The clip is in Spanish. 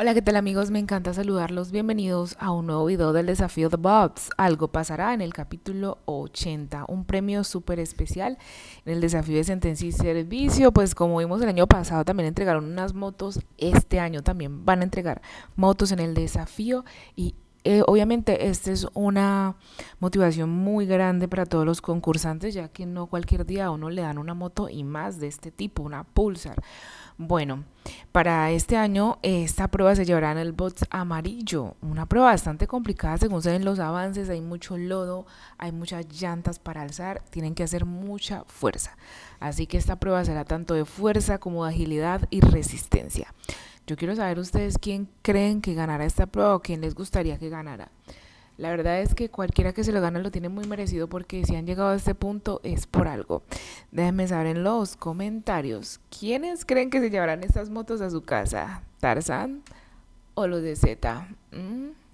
Hola, ¿qué tal amigos? Me encanta saludarlos. Bienvenidos a un nuevo video del desafío The Bobs. Algo pasará en el capítulo 80, un premio súper especial en el desafío de sentencia y servicio. Pues como vimos el año pasado también entregaron unas motos, este año también van a entregar motos en el desafío y eh, obviamente esta es una motivación muy grande para todos los concursantes, ya que no cualquier día a uno le dan una moto y más de este tipo, una Pulsar. Bueno, para este año, esta prueba se llevará en el bots amarillo, una prueba bastante complicada según se ven los avances, hay mucho lodo, hay muchas llantas para alzar, tienen que hacer mucha fuerza. Así que esta prueba será tanto de fuerza como de agilidad y resistencia. Yo quiero saber ustedes quién creen que ganará esta prueba o quién les gustaría que ganara. La verdad es que cualquiera que se lo gana lo tiene muy merecido porque si han llegado a este punto es por algo. Déjenme saber en los comentarios quiénes creen que se llevarán estas motos a su casa, ¿Tarzan o los de Z. Mm.